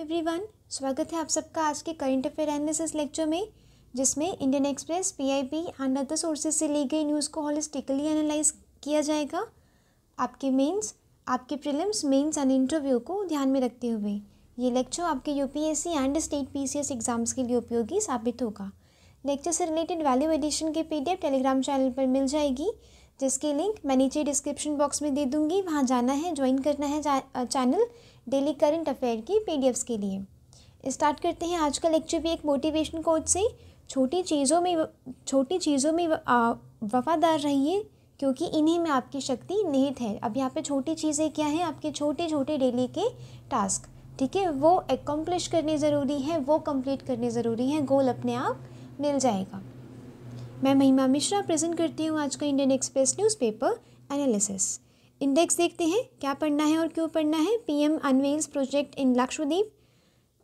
Everyone स्वागत है आप सबका आज के करंट अफेयर एनालिसिस लेक्चर में जिसमें Indian Express PIB and other sources से ली गई न्यूज़ को हॉलिस्टिकली एनालाइज किया जाएगा आपके मेंस, आपके प्रीलिम्स मेंस एंड इंटरव्यू को ध्यान में रखते हुए ये लेक्चर आपके UPSC and state P exams के लिए उपयोगी साबित होगा लेक्चर से रिलेटेड वैल्यू एडिशन की पी टेलीग्राम चैनल पर मिल जाएगी जिसकी लिंक मैं नीचे डिस्क्रिप्शन बॉक्स में दे दूँगी वहाँ जाना है ज्वाइन करना है चैनल डेली करंट अफेयर की पी के लिए स्टार्ट करते हैं आज का लेक्चर भी एक मोटिवेशन कोच से छोटी चीज़ों में छोटी चीज़ों में वफादार रहिए क्योंकि इन्हीं में आपकी शक्ति निहित है अब यहाँ पे छोटी चीज़ें क्या हैं आपके छोटे छोटे डेली के टास्क ठीक है वो एकम्प्लिश करने ज़रूरी है वो कंप्लीट करने ज़रूरी है गोल अपने आप मिल जाएगा मैं महिमा मिश्रा प्रेजेंट करती हूँ आज का Indian Express newspaper analysis index देखते हैं क्या पढ़ना है और क्यों पढ़ना है PM unveils project in Lakshadweep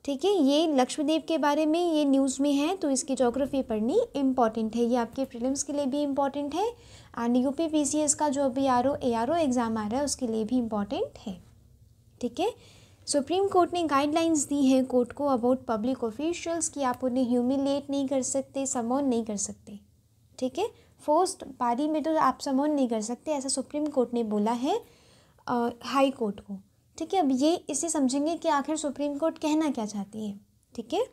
ठीक है ये लक्षद्वीप के बारे में ये न्यूज़ में है तो इसकी जोग्राफी पढ़नी इम्पॉर्टेंट है ये आपके प्रीलिम्स के लिए भी इम्पॉर्टेंट है एंड यू पी का जो अभी R O A R O exam आ रहा है उसके लिए भी इम्पॉर्टेंट है ठीक है सुप्रीम कोर्ट ने गाइडलाइंस दी हैं कोर्ट को अबाउट पब्लिक ऑफिशियल्स कि आप उन्हें ह्यूमिलेट नहीं कर सकते समोन नहीं कर सकते ठीक है फोर्स्ड पारी में तो आप समन नहीं कर सकते ऐसा सुप्रीम कोर्ट ने बोला है आ, हाई कोर्ट को ठीक है अब ये इसे समझेंगे कि आखिर सुप्रीम कोर्ट कहना क्या चाहती है ठीक है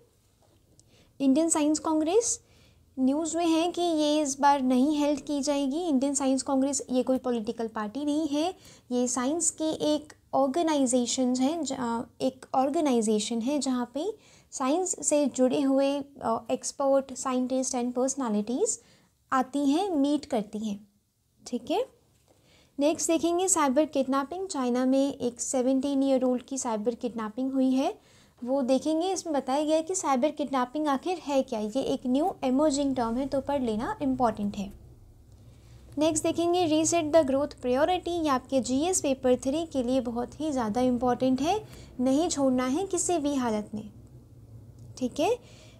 इंडियन साइंस कांग्रेस न्यूज़ में है कि ये इस बार नहीं हेल्ड की जाएगी इंडियन साइंस कांग्रेस ये कोई पॉलिटिकल पार्टी नहीं है ये साइंस की एक ऑर्गेनाइजेशन है एक ऑर्गेनाइजेशन है जहाँ पे साइंस से जुड़े हुए एक्सपर्ट साइंटिस्ट एंड पर्सनालिटीज़ आती हैं मीट करती हैं ठीक है नेक्स्ट देखेंगे साइबर किडनैपिंग चाइना में एक सेवनटीन ईयर ओल्ड की साइबर किडनैपिंग हुई है वो देखेंगे इसमें बताया गया है कि साइबर किडनैपिंग आखिर है क्या ये एक न्यू एमर्जिंग टर्म है तो पढ़ लेना इम्पॉर्टेंट है नेक्स्ट देखेंगे रीसेट द ग्रोथ प्रायोरिटी ये आपके जीएस पेपर थ्री के लिए बहुत ही ज़्यादा इम्पॉर्टेंट है नहीं छोड़ना है किसी भी हालत में ठीक है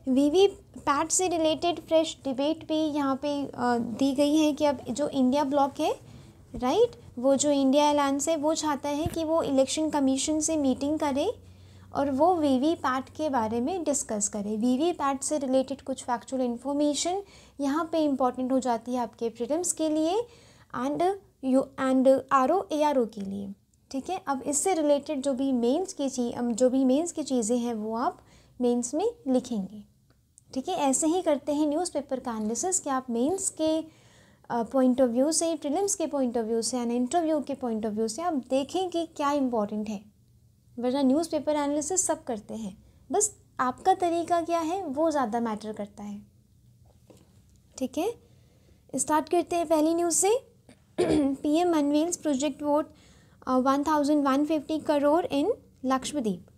वी वी पैट से रिलेटेड फ्रेश डिबेट भी यहाँ पे दी गई है कि अब जो इंडिया ब्लॉक है राइट वो जो इंडिया अलायंस है वो चाहता है कि वो इलेक्शन कमीशन से मीटिंग करे और वो वी वी पैट के बारे में डिस्कस करे वी वी पैट से रिलेटेड कुछ फैक्चुअल इन्फॉर्मेशन यहाँ पे इम्पॉर्टेंट हो जाती है आपके फ्रीडम्स के लिए and U and R O A R O के लिए ठीक है अब इससे रिलेटेड जो भी मेंस की चीज जो भी मेंस की चीज़ें हैं वो आप मेंस में लिखेंगे ठीक है ऐसे ही करते हैं न्यूज़पेपर का एनालिसिस कि आप मेंस के पॉइंट ऑफ व्यू से प्रिलिम्स के पॉइंट ऑफ व्यू से यानी इंटरव्यू के पॉइंट ऑफ व्यू से आप देखें कि क्या इंपॉर्टेंट है वरना न्यूज़पेपर एनालिसिस सब करते हैं बस आपका तरीका क्या है वो ज़्यादा मैटर करता है ठीक है स्टार्ट करते हैं पहली न्यूज़ से P M project worth one thousand one fifty crore in Lakshadweep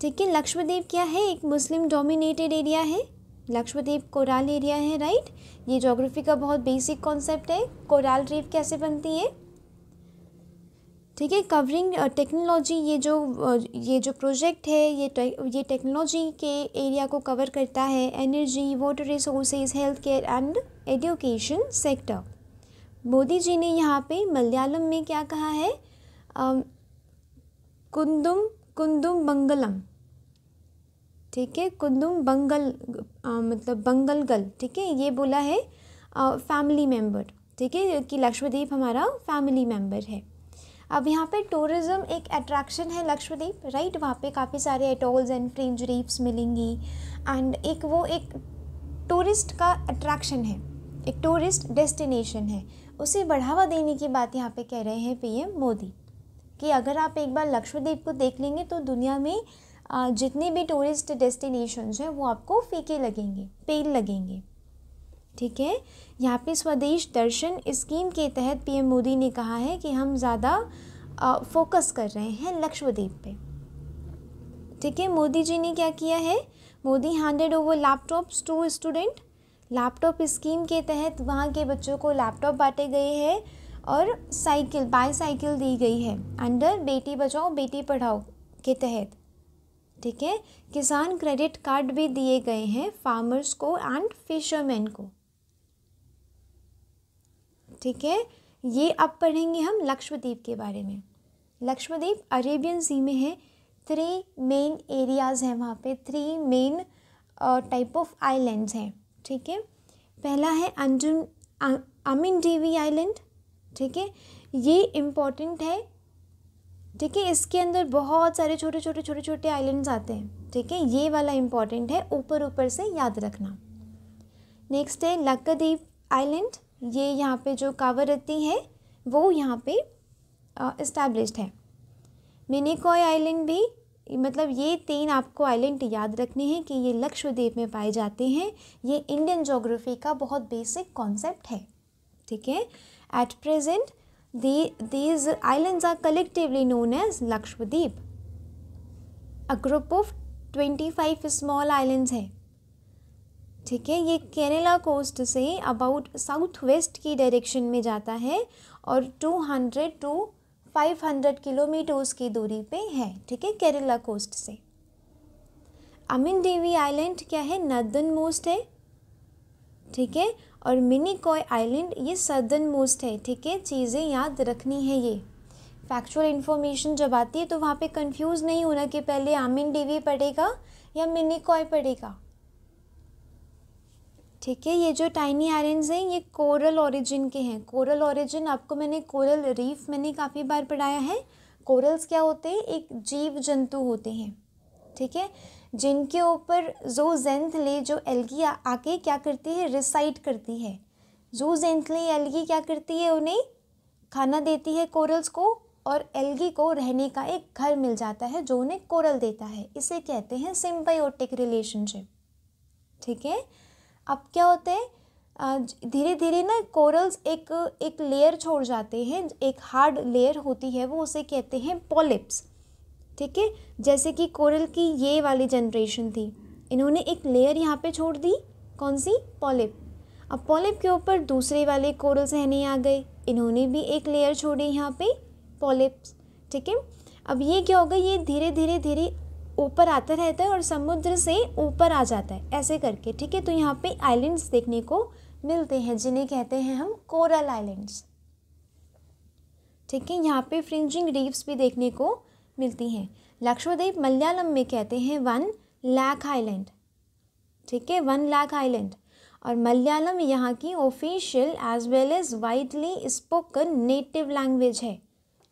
ठीक है लक्ष्मदेव क्या है एक मुस्लिम डोमिनेटेड एरिया है लक्ष्मदेव कोराल एरिया है राइट ये जोग्राफी का बहुत बेसिक कॉन्सेप्ट है कोराल रीफ कैसे बनती है ठीक है कवरिंग टेक्नोलॉजी ये जो ये जो प्रोजेक्ट है ये टे, ये टेक्नोलॉजी के एरिया को कवर करता है energy water resources health care and education sector Modi ji ने यहाँ पे मलयालम में क्या कहा है कुंदुम कुंदुम बंगलम ठीक है कुंदुम बंगल आ, मतलब बंगलगल ठीक है ये बोला है फैमिली मेम्बर ठीक है कि लक्ष्मीदीप हमारा फैमिली मेम्बर है अब यहाँ पे टूरिज़्म एक अट्रैक्शन है लक्ष्मीदीप राइट वहाँ पे काफ़ी सारे एटोल्स एंड फ्रिंज जरीप्स मिलेंगी एंड एक वो एक टूरिस्ट का अट्रैक्शन है एक टूरिस्ट डेस्टिनेशन है उसे बढ़ावा देने की बात यहाँ पे कह रहे हैं पीएम मोदी कि अगर आप एक बार लक्ष्मीदीप को देख लेंगे तो दुनिया में जितने भी टूरिस्ट डेस्टिनेशन हैं वो आपको फीके लगेंगे पेल लगेंगे ठीक है यहाँ पे स्वदेश दर्शन स्कीम के तहत पीएम मोदी ने कहा है कि हम ज़्यादा फोकस कर रहे हैं लक्षद्वीप पे ठीक है मोदी जी ने क्या किया है Modi handed over laptops to student laptop scheme के तहत वहाँ के बच्चों को लैपटॉप बांटे गए हैं और साइकिल बाईसाइकिल दी गई है अंडर बेटी बचाओ बेटी पढ़ाओ के तहत ठीक है किसान क्रेडिट कार्ड भी दिए गए हैं फार्मर्स को एंड फिशरमैन को ठीक है ये अब पढ़ेंगे हम लक्ष्मीप के बारे में लक्ष्मीप अरेबियन सी में है थ्री मेन एरियाज़ हैं वहाँ पे three main type of islands हैं ठीक है पहला है अंजुम अमीन डीवी आइलैंड ठीक है ये इम्पोर्टेंट है ठीक है इसके अंदर बहुत सारे छोटे छोटे छोटे छोटे आइलैंड्स आते हैं ठीक है ये वाला इंपॉर्टेंट है ऊपर ऊपर से याद रखना नेक्स्ट है लक्काद्वीप आइलैंड ये यहाँ पे जो कावरती है वो यहाँ पे इस्टेब्लिश है मिनिकॉय आइलैंड भी मतलब ये तीन आपको आइलैंड याद रखने हैं कि ये लक्षद्वीप में पाए जाते हैं ये इंडियन जोग्राफी का बहुत बेसिक कॉन्सेप्ट है ठीक है at present The, these islands are collectively known as Lakshadweep. A group of 25 small islands है ठीक है ये केरला कोस्ट से अबाउट साउथ वेस्ट की डायरेक्शन में जाता है और 200 टू 500 किलोमीटर्स की दूरी पे है ठीक है केरला कोस्ट से अमिन देवी आइलैंड क्या है नर्दन मोस्ट है ठीक है और मिनी कॉय आइलैंड ये सदर्न मोस्ट है ठीक है चीज़ें याद रखनी है ये फैक्चुअल इन्फॉर्मेशन जब आती है तो वहाँ पे कंफ्यूज नहीं होना कि पहले आमिन डेवी पड़ेगा या मिनी कॉय पड़ेगा ठीक है ये जो टाइनी आयरन्स हैं ये कोरल ओरिजिन के हैं कोरल ओरिजिन आपको मैंने कोरल रीफ मैंने काफ़ी बार पढ़ाया है कोरल्स क्या होते हैं एक जीव जंतु होते हैं ठीक है जिनके ऊपर जो जेंथले जो एल्गी आके क्या करती है रिसाइट करती है जो जेंथले एल्गी क्या करती है उन्हें खाना देती है कोरल्स को और एल्गी को रहने का एक घर मिल जाता है जो उन्हें कोरल देता है इसे कहते हैं सिम्बायोटिक रिलेशनशिप ठीक है अब क्या होता है धीरे धीरे ना कोरल्स एक एक लेयर छोड़ जाते हैं एक हार्ड लेयर होती है वो उसे कहते हैं पॉलिप्स ठीक है जैसे कि कोरल की ये वाली जनरेशन थी इन्होंने एक लेयर यहाँ पे छोड़ दी कौन सी पॉलिप अब पॉलिप के ऊपर दूसरे वाले कोरल सहने आ गए इन्होंने भी एक लेयर छोड़ी यहाँ पे पॉलिप्स ठीक है अब ये क्या होगा ये धीरे धीरे धीरे ऊपर आता रहता है और समुद्र से ऊपर आ जाता है ऐसे करके ठीक है तो यहाँ पे आइलैंड्स देखने को मिलते हैं जिन्हें कहते हैं हम कोरल आइलैंड्स ठीक है यहाँ पे फ्रिंजिंग रीव्स भी देखने को मिलती हैं लक्षद्वीप मलयालम में कहते हैं वन लैक आइलैंड ठीक है वन लैक आइलैंड और मलयालम यहाँ की official as well as widely spoken native language है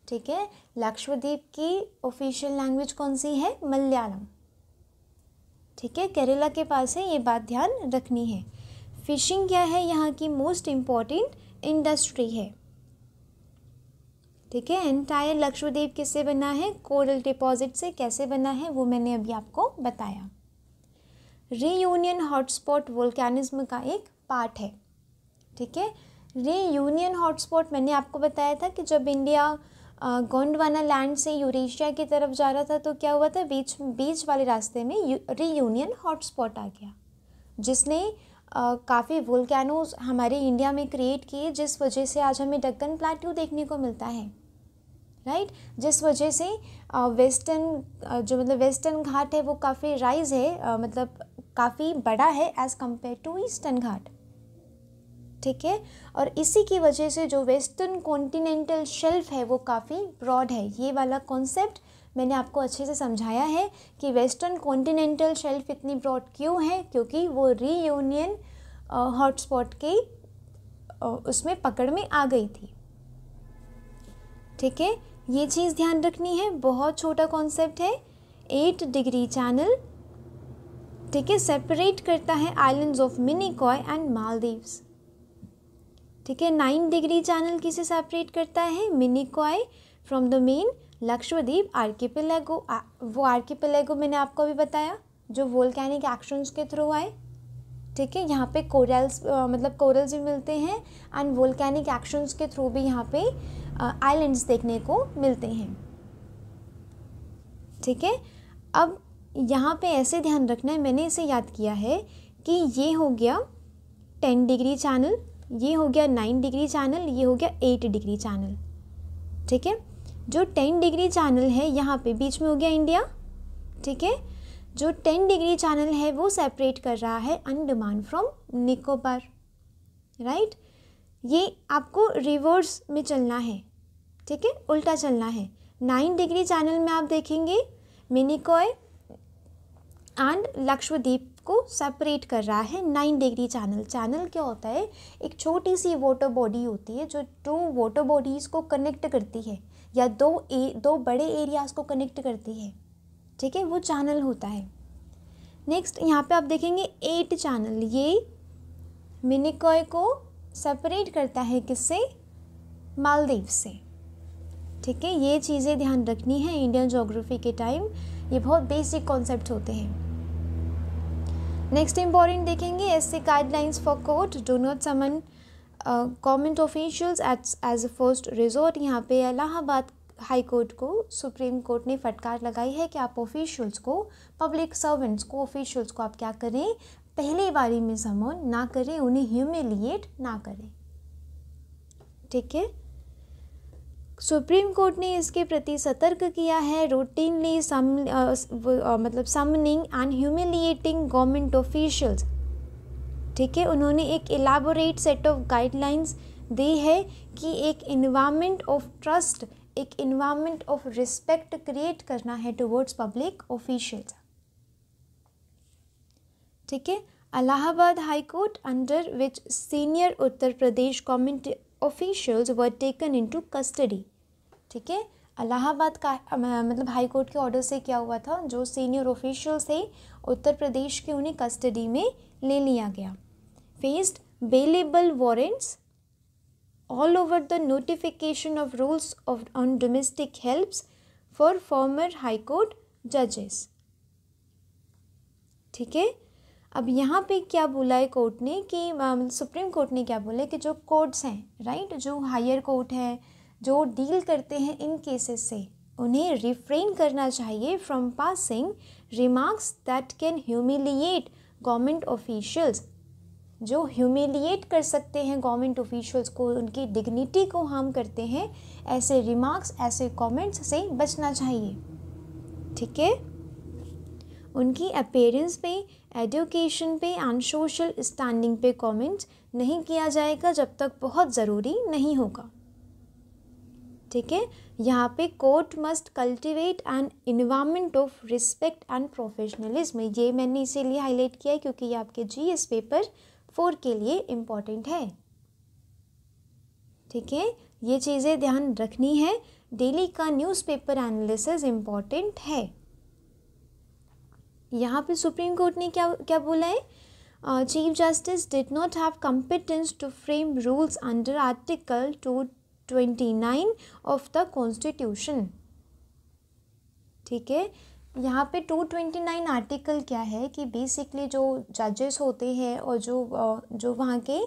ठीक है लक्षद्वीप की ऑफिशियल लैंग्वेज कौन सी है मलयालम ठीक है केरला के पास है ये बात ध्यान रखनी है फिशिंग क्या है यहाँ की मोस्ट इम्पॉर्टेंट इंडस्ट्री है ठीक है एंटायर लक्ष्मीदेव किससे बना है कोरल डिपॉजिट से कैसे बना है वो मैंने अभी आपको बताया रीयूनियन हॉटस्पॉट वोल्कैनिज्म का एक पार्ट है ठीक है रीयूनियन हॉटस्पॉट मैंने आपको बताया था कि जब इंडिया गोंडवाना लैंड से यूरेशिया की तरफ जा रहा था तो क्या हुआ था बीच बीच वाले रास्ते में रीयूनियन हॉटस्पॉट आ गया जिसने काफ़ी वोल्केनोज़ हमारे इंडिया में क्रिएट किए जिस वजह से आज हमें डक्कन प्लाट्यू देखने को मिलता है राइट right? जिस वजह से वेस्टर्न जो मतलब वेस्टर्न घाट है वो काफ़ी राइज है मतलब काफ़ी बड़ा है as compare to eastern Ghat ठीक है और इसी की वजह से जो वेस्टर्न कॉन्टिनेंटल शेल्फ़ है वो काफ़ी ब्रॉड है ये वाला कॉन्सेप्ट मैंने आपको अच्छे से समझाया है कि वेस्टर्न कॉन्टिनेंटल शेल्फ़ इतनी ब्रॉड क्यों है क्योंकि वो रीयूनियन हॉटस्पॉट के उसमें पकड़ में आ गई थी ठीक है ये चीज़ ध्यान रखनी है बहुत छोटा कॉन्सेप्ट है एट डिग्री चैनल ठीक है सेपरेट करता है islands of Minicoy and Maldives ठीक है नाइन डिग्री चैनल किसे सेपरेट करता है Minicoy from the main Lakshadweep archipelago वो आर्किपेलेगो मैंने आपको अभी बताया जो वोल्केनिक एक्शंस के थ्रू आए ठीक है यहाँ पे कोरल्स मतलब कोरल्स भी मिलते हैं एंड वोल्केनिक एक्शंस के थ्रू भी यहाँ पे आइलैंड्स देखने को मिलते हैं ठीक है अब यहाँ पे ऐसे ध्यान रखना है मैंने इसे याद किया है कि ये हो गया टेन डिग्री चैनल ये हो गया नाइन डिग्री चैनल ये हो गया एट डिग्री चैनल ठीक है जो टेन डिग्री चैनल है यहाँ पे बीच में हो गया इंडिया ठीक है जो टेन डिग्री चैनल है वो सेपरेट कर रहा है अंडमान फ्रॉम निकोबार राइट ये आपको रिवर्स में चलना है ठीक है उल्टा चलना है नाइन डिग्री चैनल में आप देखेंगे मिनिकॉय एंड लक्षद्वीप को सेपरेट कर रहा है नाइन डिग्री चैनल चैनल क्या होता है एक छोटी सी वाटर बॉडी होती है जो टू वाटर बॉडीज़ को कनेक्ट करती है या दो ए दो बड़े एरियाज़ को कनेक्ट करती है ठीक है वो चैनल होता है नेक्स्ट यहाँ पे आप देखेंगे एट चैनल ये मिनिकॉय को सेपरेट करता है किससे मालदीव से ठीक है ये चीज़ें ध्यान रखनी है इंडियन जोग्राफी के टाइम ये बहुत बेसिक कॉन्सेप्ट होते हैं नेक्स्ट इम्पॉर्टेंट देखेंगे S C guidelines for court do not summon government officials as a first resort यहाँ पे इलाहाबाद हाई कोर्ट को सुप्रीम कोर्ट ने फटकार लगाई है कि आप ऑफिशियल्स को पब्लिक सर्वेंट्स को ऑफिशियल्स को आप क्या करें पहली बारी में समन ना करें उन्हें ह्यूमिलिएट ना करें ठीक है सुप्रीम कोर्ट ने इसके प्रति सतर्क किया है रूटीनली सम मतलब summoning and humiliating government officials ठीक है उन्होंने एक इलाबोरेट सेट ऑफ गाइडलाइंस दी है कि एक इन्वायरमेंट ऑफ ट्रस्ट एक इन्वायरमेंट ऑफ रिस्पेक्ट क्रिएट करना है टुवर्ड्स पब्लिक ऑफिशियल्स ठीक है Allahabad High Court under which senior Uttar Pradesh committee officials were taken into custody ठीक है अलाहाबाद का मतलब हाई कोर्ट के ऑर्डर से क्या हुआ था जो सीनियर ऑफिशियल्स थे उत्तर प्रदेश के उन्हें कस्टडी में ले लिया गया faced bailable warrants all over the notification of rules of on domestic helps for former high court जजेस ठीक है अब यहाँ पे क्या बोला है कोर्ट ने कि सुप्रीम कोर्ट ने क्या बोला है कि जो कोर्ट्स हैं राइट जो हायर कोर्ट है जो डील करते हैं इन केसेस से उन्हें रिफ्रेन करना चाहिए from passing remarks that can humiliate government officials जो ह्यूमिलिएट कर सकते हैं गवर्नमेंट ऑफिशियल्स को उनकी डिग्निटी को हार्म करते हैं ऐसे रिमार्क्स ऐसे कमेंट्स से बचना चाहिए ठीक है उनकी अपेयरेंस पे एडुकेशन पे एंड सोशल स्टैंडिंग पे कमेंट नहीं किया जाएगा जब तक बहुत ज़रूरी नहीं होगा ठीक है यहाँ पे court must cultivate an environment of respect and professionalism ये मैंने इसीलिए हाईलाइट किया है क्योंकि ये आपके जी एस पेपर फोर के लिए इम्पॉर्टेंट है ठीक है ये चीज़ें ध्यान रखनी है डेली का न्यूज़पेपर एनालिसिस इम्पॉर्टेंट है यहाँ पे सुप्रीम कोर्ट ने क्या क्या बोला है chief justice did not have competence to frame rules under article two twenty nine of the constitution ठीक है यहाँ पे नाइन आर्टिकल क्या है कि बेसिकली जो जजेस होते हैं और जो जो वहाँ के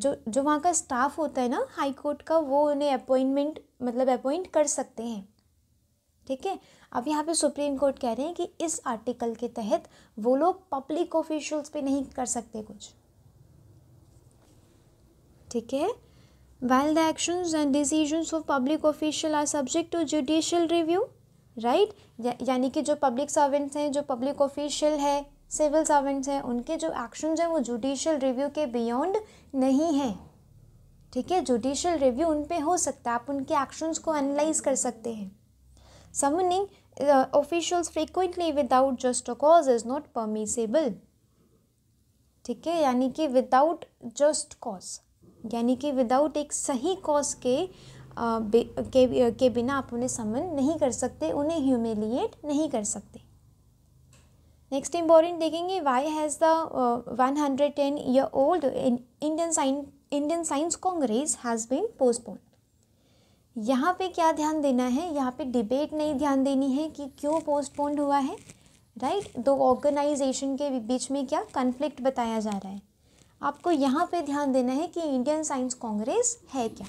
जो जो वहाँ का स्टाफ होता है ना हाई कोर्ट का वो उन्हें अपॉइंटमेंट मतलब अपॉइंट कर सकते हैं ठीक है अब यहाँ पे सुप्रीम कोर्ट कह रहे हैं कि इस आर्टिकल के तहत वो लोग पब्लिक ऑफिशियल्स पे नहीं कर सकते कुछ ठीक है well the actions and decision of public official are subject to judicial review right यानी कि जो पब्लिक सर्वेंट्स हैं जो पब्लिक ऑफिशियल है सिविल सर्वेंट्स हैं उनके जो एक्शंस हैं वो जुडिशियल रिव्यू के बियॉन्ड नहीं हैं ठीक है जुडिशियल रिव्यू उन पर हो सकता है आप उनके एक्शंस को एनालाइज कर सकते हैं Summoning uh, officials frequently without just a cause is not permissible. ठीक है यानी कि विदाउट जस्ट कॉज यानी कि विदाउट एक सही कॉज के आ, के के बिना आप उन्हें समन नहीं कर सकते उन्हें ह्यूमिलिएट नहीं कर सकते नेक्स्ट इम्पॉर्टेंट देखेंगे why has the one hundred ten year old Indian Science Indian Science Congress has been postpone यहाँ पे क्या ध्यान देना है यहाँ पे डिबेट नहीं ध्यान देनी है कि क्यों पोस्टपोन्ड हुआ है राइट दो ऑर्गेनाइजेशन के बीच में क्या कन्फ्लिक्ट बताया जा रहा है आपको यहाँ पे ध्यान देना है कि इंडियन साइंस कांग्रेस है क्या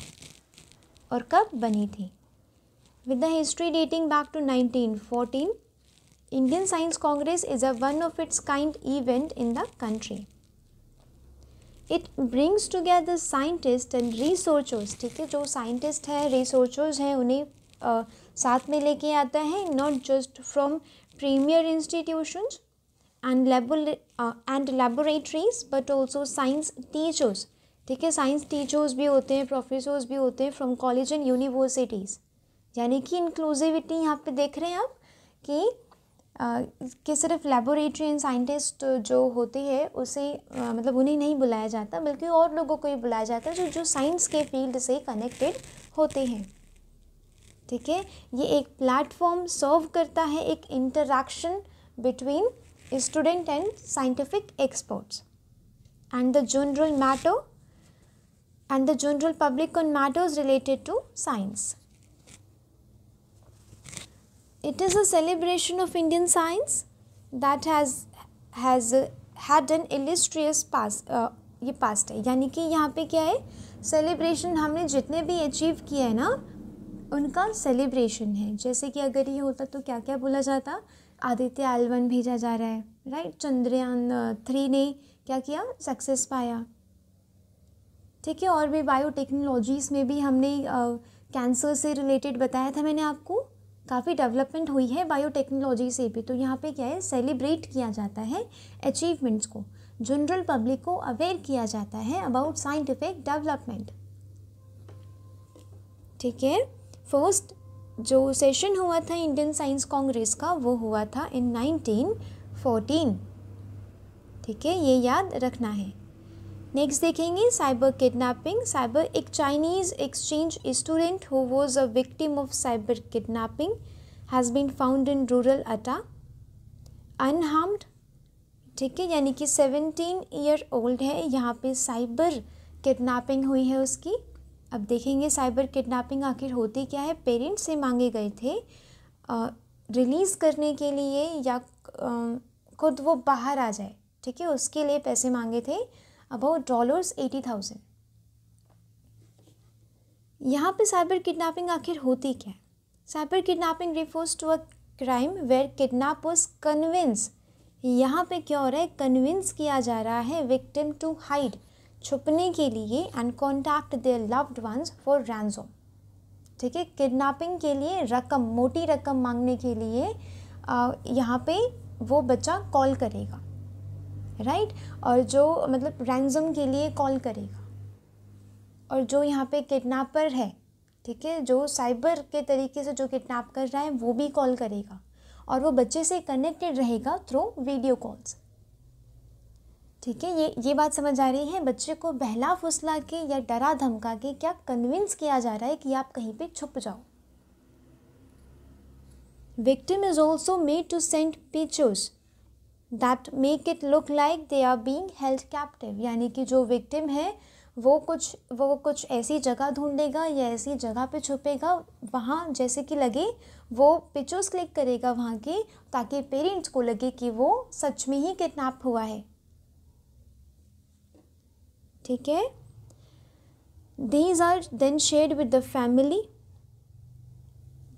और कब बनी थी with the history dating back to 1914 Indian Science Congress is a one of its kind event in the country it brings together scientist and researchers ठीक है जो साइंटिस्ट हैं रिसोर्चर्स हैं उन्हें साथ में लेके आता है not just from premier institutions and and laboratories but also science teachers ठीक है साइंस टीचर्स भी होते हैं प्रोफेसर्स भी होते हैं फ्रॉम कॉलेज एंड यूनिवर्सिटीज़ यानी कि इंक्लूसिविटी यहाँ पे देख रहे हैं आप कि कि सिर्फ लेबोरेटरी एंड साइंटिस्ट जो होते हैं उसे मतलब उन्हें नहीं बुलाया जाता बल्कि और लोगों को ही बुलाया जाता है जो जो साइंस के फील्ड से कनेक्टेड होते हैं ठीक है ये एक प्लेटफॉर्म सर्व करता है एक interaction between student and scientific experts and the general matter and the general public on matters related to science It is a celebration of Indian science that has has had an illustrious past uh, ये past है यानी कि यहाँ पे क्या है celebration हमने जितने भी अचीव किए हैं ना उनका सेलिब्रेशन है जैसे कि अगर ये होता तो क्या क्या बोला जाता आदित्य आलवन भेजा जा रहा है राइट चंद्रयान थ्री uh, ने क्या किया सक्सेस पाया ठीक है और भी बायोटेक्नोलॉजीज़ में भी हमने कैंसर uh, से रिलेटेड बताया था मैंने आपको काफ़ी डेवलपमेंट हुई है बायोटेक्नोलॉजी से भी तो यहाँ पे क्या है सेलिब्रेट किया जाता है अचीवमेंट्स को जनरल पब्लिक को अवेयर किया जाता है अबाउट साइंटिफिक डेवलपमेंट ठीक है फर्स्ट जो सेशन हुआ था इंडियन साइंस कांग्रेस का वो हुआ था इन 1914 ठीक है ये याद रखना है नेक्स्ट देखेंगे साइबर किडनैपिंग साइबर एक Chinese exchange student who was a victim of cyber kidnapping has been found in rural Utah unharmed ठीक है यानी कि सेवेंटीन ईयर ओल्ड है यहाँ पे साइबर किडनैपिंग हुई है उसकी अब देखेंगे साइबर किडनैपिंग आखिर होती क्या है पेरेंट्स से मांगे गए थे रिलीज़ करने के लिए या आ, खुद वो बाहर आ जाए ठीक है उसके लिए पैसे मांगे थे अबाउट डॉलर्स एटी थाउजेंड यहाँ पे साइबर किडनैपिंग आखिर होती क्या है cyber kidnapping refers to a crime where kidnappers convince यहाँ पे क्या हो रहा है कन्विंस किया जा रहा है विक्टिम टू हाइड छुपने के लिए and contact their loved ones for ransom ठीक है किडनैपिंग के लिए रकम मोटी रकम मांगने के लिए यहाँ पे वो बच्चा कॉल करेगा राइट और जो मतलब रैंजम के लिए कॉल करेगा और जो यहाँ पे किडनैपर है ठीक है जो साइबर के तरीके से जो किडनैप कर रहा है वो भी कॉल करेगा और वो बच्चे से कनेक्टेड रहेगा थ्रू वीडियो कॉल्स ठीक है ये ये बात समझ आ रही है बच्चे को बहला फुसला के या डरा धमका के क्या कन्विंस किया जा रहा है कि आप कहीं पे छुप जाओ victim is also made to send pictures that make it look like they are being held captive यानी कि जो विक्टिम है वो कुछ वो कुछ ऐसी जगह ढूंढेगा या ऐसी जगह पे छुपेगा वहाँ जैसे कि लगे वो पिक्चर्स क्लिक करेगा वहाँ की ताकि पेरेंट्स को लगे कि वो सच में ही किडनैप हुआ है ठीक है these are then share with the family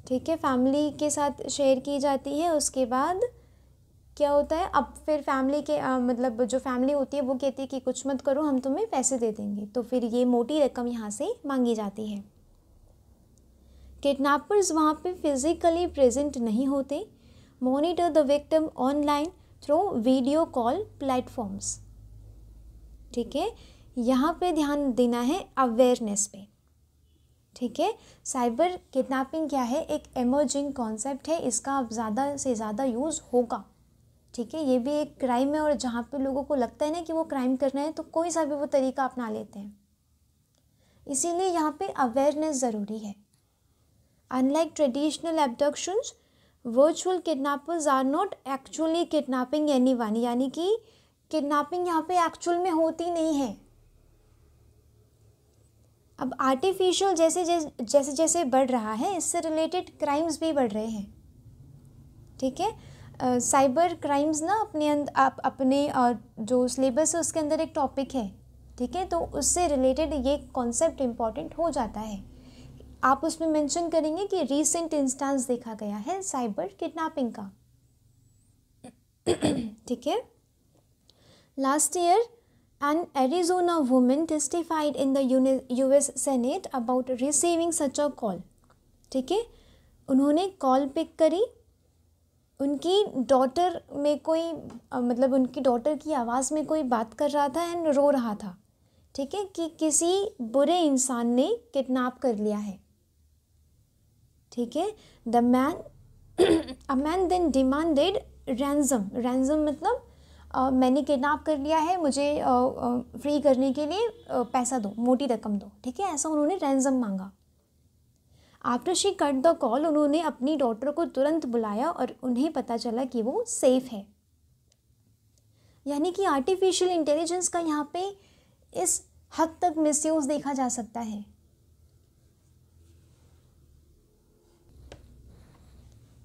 ठीक है फैमिली के साथ शेयर की जाती है उसके बाद क्या होता है अब फिर फैमिली के आ, मतलब जो फैमिली होती है वो कहती है कि कुछ मत करो हम तुम्हें पैसे दे देंगे तो फिर ये मोटी रकम यहाँ से मांगी जाती है किडनैपर्स वहाँ पे फिजिकली प्रेजेंट नहीं होते monitor the victim online through video call platforms ठीक है यहाँ पे ध्यान देना है अवेयरनेस पे ठीक है साइबर किडनैपिंग क्या है एक एमर्जिंग कॉन्सेप्ट है इसका अब ज़्यादा से ज़्यादा यूज़ होगा ठीक है ये भी एक क्राइम है और जहाँ पे लोगों को लगता है ना कि वो क्राइम करना है तो कोई सा भी वो तरीका अपना लेते हैं इसीलिए यहाँ पे अवेयरनेस ज़रूरी है unlike traditional abduction virtual kidnappers are not actually kidnapping anyone यानी कि किडनैपिंग यहाँ पे एक्चुअल में होती नहीं है अब आर्टिफिशियल जैसे जैसे जैसे जैसे बढ़ रहा है इससे रिलेटेड क्राइम्स भी बढ़ रहे हैं ठीक है साइबर क्राइम्स ना अपने आप अपने जो सिलेबस है उसके अंदर एक टॉपिक है ठीक है तो उससे रिलेटेड ये कॉन्सेप्ट इम्पॉर्टेंट हो जाता है आप उसमें मेंशन करेंगे कि रीसेंट इंस्टांस देखा गया है साइबर किडनैपिंग का ठीक है last year an arizona women testified in the US Senate about receiving such a call ठीक है उन्होंने कॉल पिक करी उनकी डॉटर में कोई मतलब उनकी डॉटर की आवाज़ में कोई बात कर रहा था एंड रो रहा था ठीक है कि किसी बुरे इंसान ने किडनैप कर लिया है ठीक है द मैन मतलब, a man then demanded ransom ransom मतलब Uh, मैंने किडनैप कर लिया है मुझे फ्री uh, uh, करने के लिए पैसा दो मोटी रकम दो ठीक है ऐसा उन्होंने रैंजम मांगा after she cut the call उन्होंने अपनी डॉटर को तुरंत बुलाया और उन्हें पता चला कि वो सेफ़ है यानी कि आर्टिफिशियल इंटेलिजेंस का यहाँ पे इस हद तक मिसयूज़ देखा जा सकता है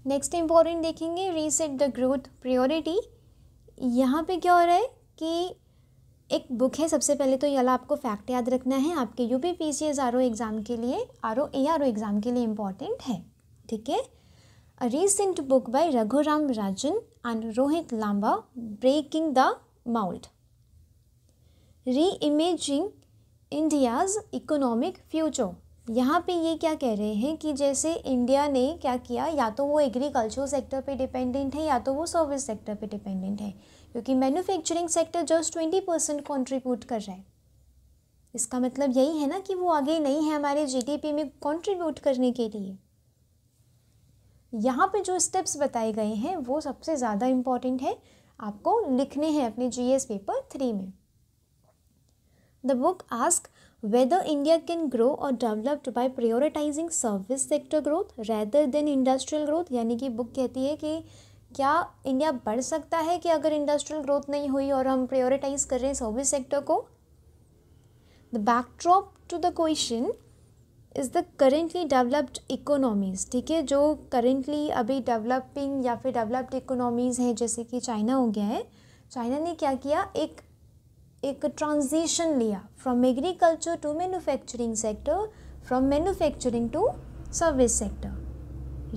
नेक्स्ट इम्पॉर्टेंट देखेंगे रीसेट द ग्रोथ प्रायोरिटी यहाँ पे क्या हो रहा है कि एक बुक है सबसे पहले तो ये वाला आपको फैक्ट याद रखना है आपके U P P C S R O exam के लिए R O A R O exam के लिए इम्पॉर्टेंट है ठीक है a recent book by Raghuram Rajan and Rohit Lamba breaking the mould reimagining India's economic future यहाँ पे ये क्या कह रहे हैं कि जैसे इंडिया ने क्या किया या तो वो एग्रीकल्चर सेक्टर पे डिपेंडेंट है या तो वो सर्विस सेक्टर पे डिपेंडेंट है क्योंकि manufacturing sector just twenty percent contribute कर रहा है इसका मतलब यही है ना कि वो आगे नहीं है हमारे जीडीपी में कंट्रीब्यूट करने के लिए यहाँ पे जो स्टेप्स बताए गए हैं वो सबसे ज़्यादा इम्पॉर्टेंट है आपको लिखने हैं अपने जीएस पेपर थ्री में the book ask whether India can grow और developed by prioritising service sector growth rather than industrial growth यानी कि बुक कहती है कि क्या इंडिया बढ़ सकता है कि अगर इंडस्ट्रियल ग्रोथ नहीं हुई और हम प्रायोरिटाइज कर रहे हैं सर्विस सेक्टर को the backdrop to the question is the currently developed economies ठीक है जो करेंटली अभी डेवलपिंग या फिर डेवलप्ड इकोनॉमीज़ हैं जैसे कि चाइना हो गया है चाइना ने क्या किया एक एक ट्रांजिशन लिया from agriculture to manufacturing sector from manufacturing to service sector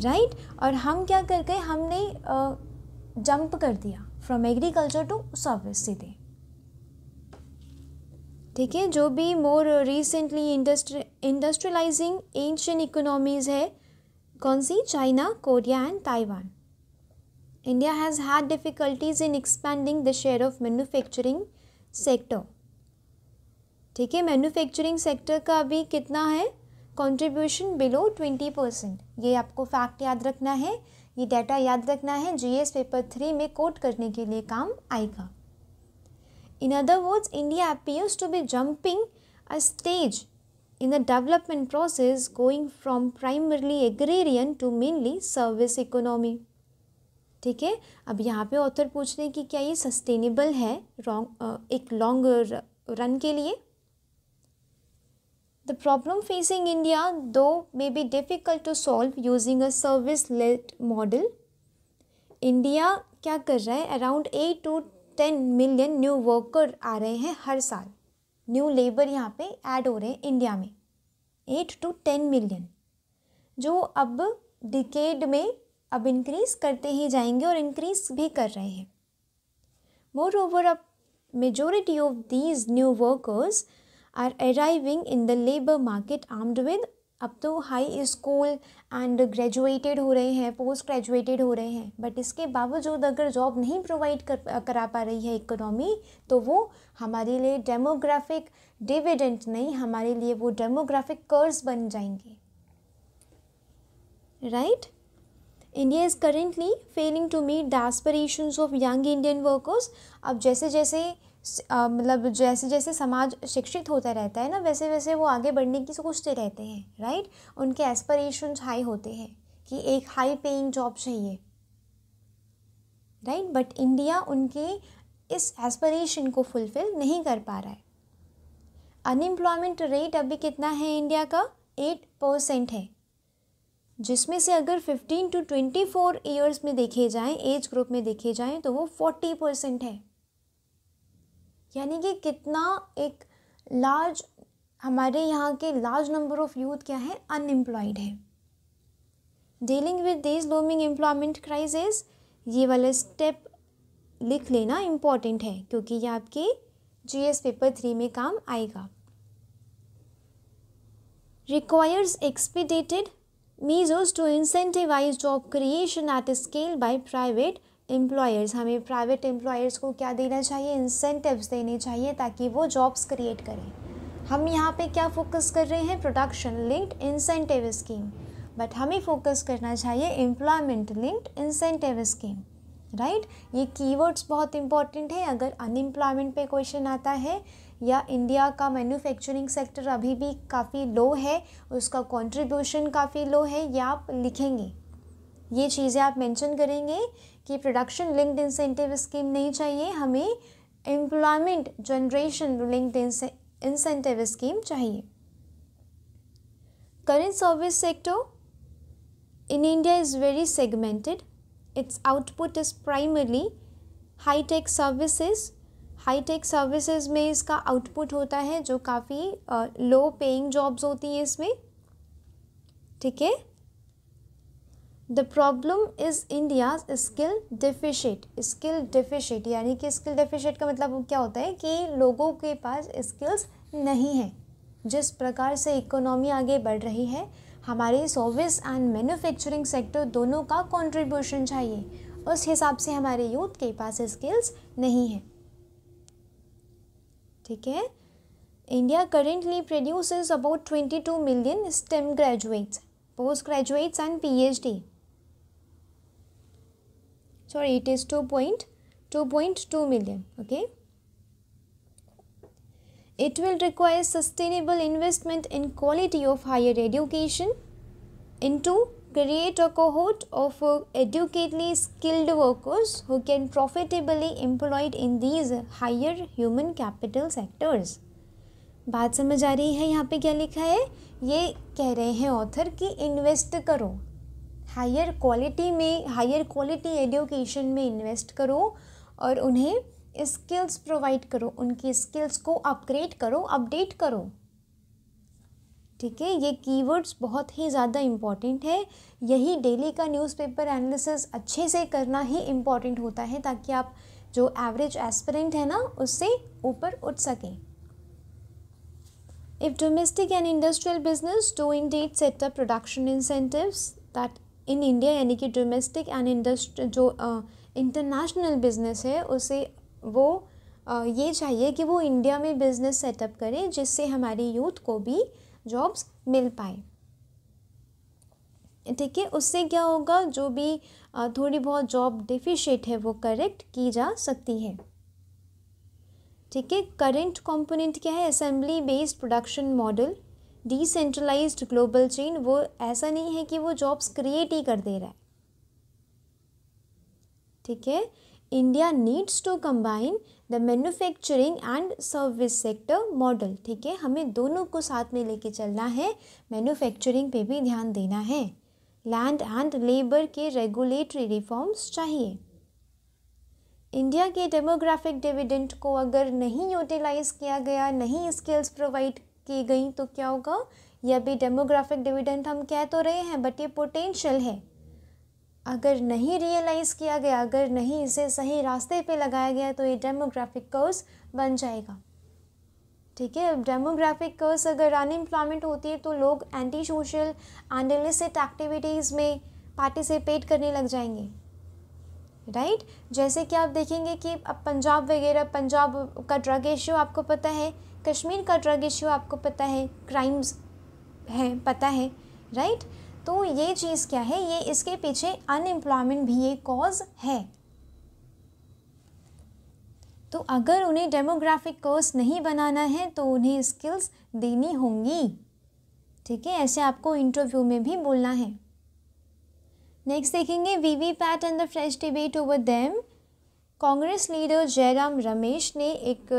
right right? और हम क्या कर गए हमने जंप कर दिया फ्रॉम एग्रीकल्चर टू सर्विस सीधे ठीक है जो भी more recently industry industrialising Asian economies है कौन सी China Korea and Taiwan India has had difficulties in expanding the share of manufacturing sector ठीक है मैन्युफैक्चरिंग सेक्टर का अभी कितना है कंट्रीब्यूशन बिलो ट्वेंटी परसेंट ये आपको फैक्ट याद रखना है ये डाटा याद रखना है एस पेपर थ्री में कोट करने के लिए काम आएगा in other words India appears to be jumping a stage in the development process going from primarily agrarian to mainly service economy ठीक है अब यहाँ पे ऑथर पूछ रहे हैं कि क्या ये सस्टेनेबल है रॉन्ग uh, एक लॉन्ग रन के लिए The problem facing India, though, may be difficult to solve using a service-led model. India क्या कर रहा है around eight to ten million new worker आ रहे हैं हर साल न्यू लेबर यहाँ पे ऐड हो रहे हैं इंडिया में एट टू टेन मिलियन जो अब डिकेड में अब इंक्रीज करते ही जाएंगे और इंक्रीज भी कर रहे हैं मोर ओवर अब majority of these new workers are arriving in the labor market armed with अब तो हाई स्कूल एंड ग्रेजुएटेड हो रहे हैं पोस्ट ग्रेजुएटेड हो रहे हैं बट इसके बावजूद अगर जॉब नहीं प्रोवाइड कर करा पा रही है इकोनॉमी तो वो हमारे लिए डेमोग्राफिक डिविडेंट नहीं हमारे लिए वो डेमोग्राफिक कर्ज बन जाएंगे right India is currently failing to meet the aspirations of young Indian workers अब जैसे जैसे मतलब जैसे जैसे समाज शिक्षित होता रहता है ना वैसे वैसे वो आगे बढ़ने की सोचते रहते हैं राइट उनके एस्परेशंस हाई होते हैं कि एक हाई पेइंग जॉब चाहिए राइट बट इंडिया उनके इस एस्परेशन को फुलफिल नहीं कर पा रहा है अनएम्प्लॉयमेंट रेट अभी कितना है इंडिया का एट परसेंट है जिसमें से अगर fifteen to twenty four years में देखे जाएं एज ग्रुप में देखे जाएं तो वो फोर्टी परसेंट है यानी कि कितना एक लार्ज हमारे यहाँ के लार्ज नंबर ऑफ यूथ क्या है अनएम्प्लॉयड है dealing with this looming employment crisis ये वाला स्टेप लिख लेना इम्पॉर्टेंट है क्योंकि ये आपके जीएस पेपर थ्री में काम आएगा requires expedited measures to incentivise job creation at scale by private employers हमें प्राइवेट एम्प्लॉयर्स को क्या देना चाहिए इंसेंटिव्स देने चाहिए ताकि वो जॉब्स क्रिएट करें हम यहाँ पे क्या फोकस कर रहे हैं production linked incentive scheme but हमें फोकस करना चाहिए employment linked incentive scheme right ये कीवर्ड्स बहुत इंपॉर्टेंट है अगर अनएम्प्लॉयमेंट पे क्वेश्चन आता है या इंडिया का मैन्युफैक्चरिंग सेक्टर अभी भी काफ़ी लो है उसका कंट्रीब्यूशन काफ़ी लो है ये आप लिखेंगे ये चीज़ें आप मेंशन करेंगे कि प्रोडक्शन लिंक्ड इंसेंटिव स्कीम नहीं चाहिए हमें employment generation linked incentive scheme चाहिए current service sector in India is very segmented its output is primarily high tech services high tech high tech services में इसका आउटपुट होता है जो काफ़ी लो पेइंग जॉब्स होती हैं इसमें ठीक है the problem is India skill deficit skill deficit यानी कि स्किल डिफिशिट का मतलब क्या होता है कि लोगों के पास स्किल्स नहीं है जिस प्रकार से इकोनॉमी आगे बढ़ रही है हमारे सर्विस एंड मैन्युफैक्चरिंग सेक्टर दोनों का कंट्रीब्यूशन चाहिए उस हिसाब से हमारे यूथ के पास स्किल्स नहीं है ठीक है India currently produces about twenty two million STEM graduates postgraduates and D sorry it is 2.2.2 million okay it will require sustainable investment in quality of higher education into create a cohort of educatedly skilled workers who can profitably employed in these higher human capital sectors बात समझ आ रही है यहाँ पे क्या लिखा है ये कह रहे हैं ऑथर कि इन्वेस्ट करो हायर क्वालिटी में हायर क्वालिटी एडुकेशन में इन्वेस्ट करो और उन्हें स्किल्स प्रोवाइड करो उनकी स्किल्स को अपग्रेड करो अपडेट करो ठीक है ये कीवर्ड्स बहुत ही ज़्यादा इम्पॉर्टेंट है यही डेली का न्यूज़पेपर एनालिसिस अच्छे से करना ही इम्पॉर्टेंट होता है ताकि आप जो एवरेज एस्पिरेंट है ना उससे ऊपर उठ सकें if domestic and industrial business do indeed set setup production incentives that in India यानी कि डोमेस्टिक एंड इंडस्ट जो इंटरनेशनल बिजनेस है उसे वो uh, ये चाहिए कि वो इंडिया में बिज़नेस सेटअप करें जिससे हमारी यूथ को भी जॉब्स मिल पाए ठीक है उससे क्या होगा जो भी थोड़ी बहुत जॉब डिफिशेट है वो करेक्ट की जा सकती है ठीक है करेंट कंपोनेंट क्या है assembly based production model decentralised global chain वो ऐसा नहीं है कि वो जॉब्स क्रिएट ही कर दे रहा है ठीक है India needs to combine the manufacturing and service sector model ठीक है हमें दोनों को साथ में लेके चलना है मैन्युफैक्चरिंग पे भी ध्यान देना है लैंड एंड लेबर के रेगुलेटरी रिफॉर्म्स चाहिए इंडिया के डेमोग्राफिक डिविडेंट को अगर नहीं यूटिलाइज किया गया नहीं स्किल्स प्रोवाइड की गई तो क्या होगा ये अभी डेमोग्राफिक डिविडेंड हम कह तो रहे हैं बट ये पोटेंशियल है अगर नहीं रियलाइज़ किया गया अगर नहीं इसे सही रास्ते पे लगाया गया तो ये डेमोग्राफिक कर्स बन जाएगा ठीक है डेमोग्राफिक कर्स अगर अनएम्प्लॉयमेंट होती है तो लोग एंटी सोशल एंडलिसिट एक्टिविटीज़ में पार्टिसिपेट करने लग जाएंगे राइट right? जैसे कि आप देखेंगे कि अब पंजाब वगैरह पंजाब का ड्रग एश्यू आपको पता है कश्मीर का ड्रग इश्यू आपको पता है क्राइम्स हैं पता है राइट तो ये चीज़ क्या है ये इसके पीछे अनएम्प्लॉयमेंट भी एक कॉज है तो अगर उन्हें डेमोग्राफिक कोर्स नहीं बनाना है तो उन्हें स्किल्स देनी होंगी ठीक है ऐसे आपको इंटरव्यू में भी बोलना है नेक्स्ट देखेंगे V V PAT and the fresh debate over them Congress leader Jairam Ramesh ने एक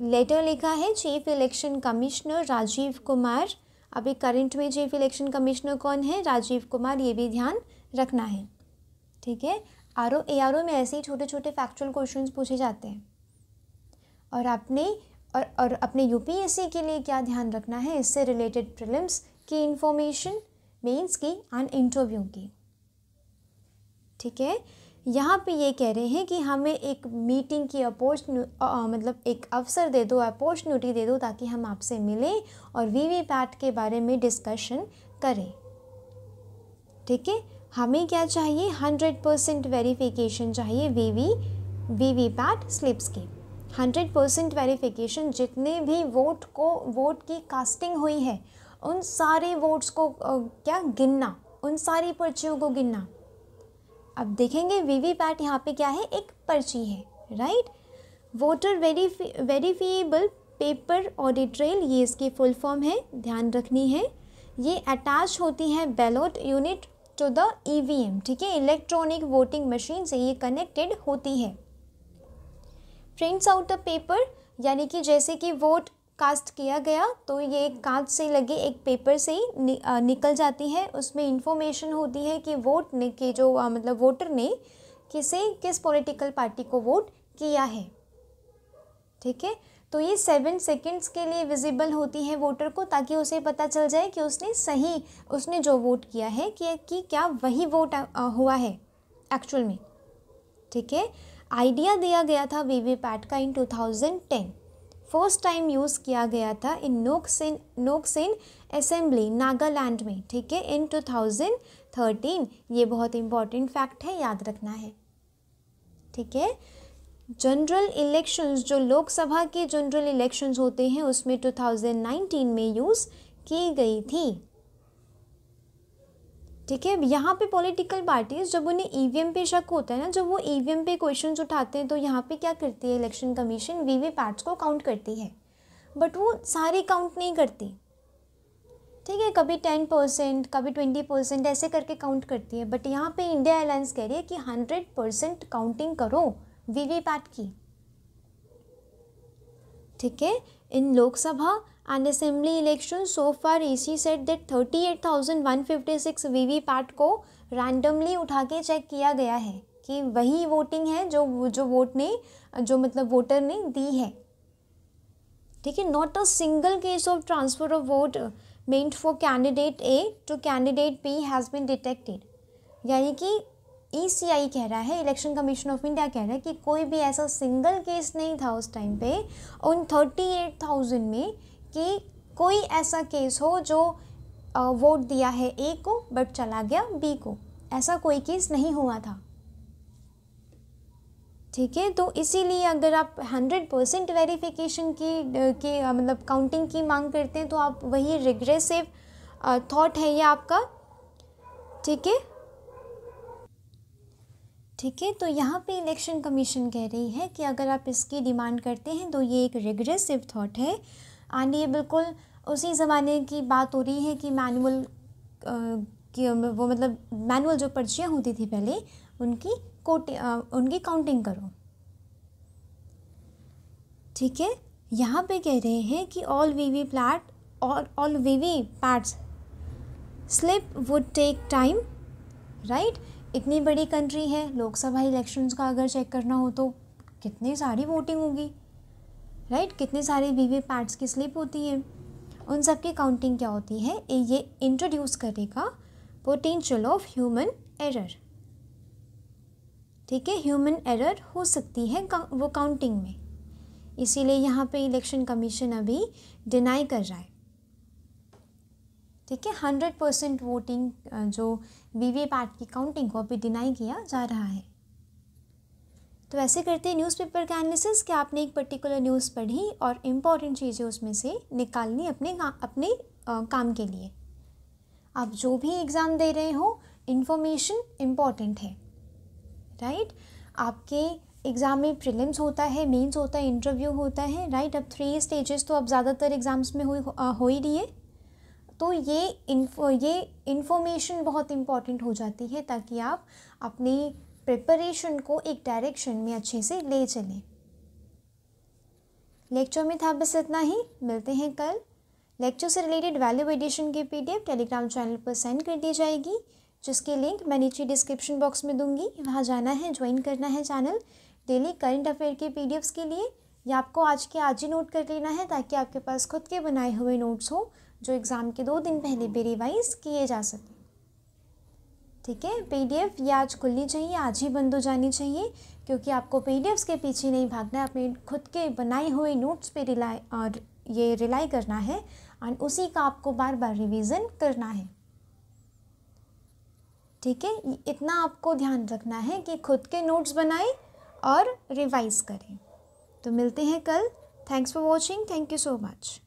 लेटर लिखा है chief election commissioner Rajiv Kumar अभी करंट में चीफ इलेक्शन कमिश्नर कौन है राजीव कुमार ये भी ध्यान रखना है ठीक है आर ओ ए आर ओ में ऐसे ही छोटे छोटे फैक्चुअल क्वेश्चंस पूछे जाते हैं और आपने और और अपने यूपीएससी के लिए क्या ध्यान रखना है इससे रिलेटेड प्रिलिम्स की इन्फॉर्मेशन मेंस की एंड इंटरव्यू की ठीक है यहाँ पे ये कह रहे हैं कि हमें एक मीटिंग की अपॉर्चुन मतलब एक अवसर दे दो अपॉर्चुनिटी दे दो ताकि हम आपसे मिलें और वी वी पैट के बारे में डिस्कशन करें ठीक है हमें क्या चाहिए हंड्रेड परसेंट वेरीफिकेशन चाहिए V V V V PAT slips की हंड्रेड परसेंट वेरीफिकेशन जितने भी वोट को वोट की कास्टिंग हुई है उन सारे वोट्स को क्या गिनना उन सारी पर्चियों को गिनना अब देखेंगे वी पैट यहाँ पे क्या है एक पर्ची है right voter verify verifiable paper audit ये इसकी फुल फॉर्म है ध्यान रखनी है ये अटैच होती है ballot unit to the EVM ठीक है इलेक्ट्रॉनिक वोटिंग मशीन से ये कनेक्टेड होती है प्रिंट्स आउट द पेपर यानी कि जैसे कि वोट कास्ट किया गया तो ये कांच से लगे एक पेपर से ही नि, आ, निकल जाती है उसमें इंफॉर्मेशन होती है कि वोट ने कि जो आ, मतलब वोटर ने किसे किस पॉलिटिकल पार्टी को वोट किया है ठीक है तो ये सेवन सेकेंड्स के लिए विजिबल होती है वोटर को ताकि उसे पता चल जाए कि उसने सही उसने जो वोट किया है कि, कि क्या वही वोट आ, आ, हुआ है एक्चुअल में ठीक है आइडिया दिया गया था पैट का in ten first time use किया गया था इन नोकसिन नोकसिन असेंबली नागालैंड में ठीक है इन 2013 ये बहुत इंपॉर्टेंट फैक्ट है याद रखना है ठीक है जनरल इलेक्शंस जो लोकसभा के जनरल इलेक्शंस होते हैं उसमें 2019 में यूज़ की गई थी ठीक है यहाँ पे पॉलिटिकल पार्टीज़ जब उन्हें ईवीएम e पे शक होता है ना जब वो ईवीएम e पे क्वेश्चन उठाते हैं तो यहाँ पे क्या करती है इलेक्शन कमीशन पैट्स को काउंट करती है बट वो सारे काउंट नहीं करती ठीक है कभी टेन परसेंट कभी ट्वेंटी परसेंट ऐसे करके काउंट करती है बट यहाँ पे इंडिया एयरलाइंस कह रही है कि हंड्रेड परसेंट काउंटिंग करो पैट की ठीक है इन Lok Sabha and assembly election so In Lok set that thirty eight thousand one fifty six we V PAT को रैंडमली उठा के चेक किया गया है कि वही वोटिंग है जो जो वोट ने जो मतलब वोटर ने दी है ठीक है not a single case of transfer of vote meant for candidate A to candidate B has been detected यानी कि ईसीआई e कह रहा है इलेक्शन कमीशन ऑफ इंडिया कह रहा है कि कोई भी ऐसा सिंगल केस नहीं था उस टाइम पे उन थर्टी एट थाउजेंड में कि कोई ऐसा केस हो जो वोट दिया है ए को बट चला गया बी को ऐसा कोई केस नहीं हुआ था ठीक है तो इसीलिए अगर आप हंड्रेड परसेंट वेरीफिकेशन की के मतलब काउंटिंग की मांग करते हैं तो आप वही रिग्रेसिव थॉट है ये आपका ठीक है ठीक है तो यहाँ पे इलेक्शन कमीशन कह रही है कि अगर आप इसकी डिमांड करते हैं तो ये एक रिग्रेसिव थाट है एंड हाँ ये बिल्कुल उसी ज़माने की बात हो रही है कि मैनुअल वो मतलब मैनुअल जो पर्चियाँ होती थी पहले उनकी कोट उनकी काउंटिंग करो ठीक है यहाँ पे कह रहे हैं कि ऑल वी वी प्लाट और all V V PATs slip would take time right इतनी बड़ी कंट्री है लोकसभा इलेक्शंस का अगर चेक करना हो तो कितनी सारी वोटिंग होगी राइट कितने सारे वी वी पैट्स की स्लिप होती है उन सब की काउंटिंग क्या होती है ये इंट्रोड्यूस करेगा पोटेंशियल ऑफ ह्यूमन एरर ठीक है ह्यूमन एरर हो सकती है वो काउंटिंग में इसीलिए यहाँ पे इलेक्शन कमीशन अभी डिनाई कर रहा है ठीक है हंड्रेड परसेंट वोटिंग जो वी वी पैट की काउंटिंग को अभी डिनाई किया जा रहा है तो ऐसे करते हैं न्यूज़पेपर का एनालिसिस कि आपने एक पर्टिकुलर न्यूज़ पढ़ी और इम्पॉर्टेंट चीज़ें उसमें से निकालनी अपने का, अपने आ, काम के लिए आप जो भी एग्ज़ाम दे रहे हो इन्फॉर्मेशन इम्पॉर्टेंट है राइट आपके एग्ज़ाम में प्रीलिम्स होता है मेंस होता है इंटरव्यू होता है राइट अब थ्री स्टेजेस तो अब ज़्यादातर एग्ज़ाम्स में हो ही रही है तो ये इन्फो ये इन्फॉर्मेशन बहुत इम्पॉर्टेंट हो जाती है ताकि आप अपनी प्रिपरेशन को एक डायरेक्शन में अच्छे से ले चलें लेक्चर में था बस इतना ही मिलते हैं कल लेक्चर से रिलेटेड वैल्यू एडिशन की पीडीएफ टेलीग्राम चैनल पर सेंड कर दी जाएगी जिसकी लिंक मैं नीचे डिस्क्रिप्शन बॉक्स में दूंगी वहाँ जाना है ज्वाइन करना है चैनल डेली करंट अफेयर के पी के लिए या आपको आज के आज ही नोट कर लेना है ताकि आपके पास खुद के बनाए हुए नोट्स हों जो एग्ज़ाम के दो दिन पहले भी रिवाइज़ किए जा सके ठीक है पीडीएफ ये आज खुलनी चाहिए आज ही बंद हो जानी चाहिए क्योंकि आपको पीडीएफ्स के पीछे नहीं भागना है अपने खुद के बनाए हुए नोट्स पे रिलाई और ये रिलाई करना है और उसी का आपको बार बार रिवीजन करना है ठीक है इतना आपको ध्यान रखना है कि खुद के नोट्स बनाएं और रिवाइज़ करें तो मिलते हैं कल thanks for watching thank you so much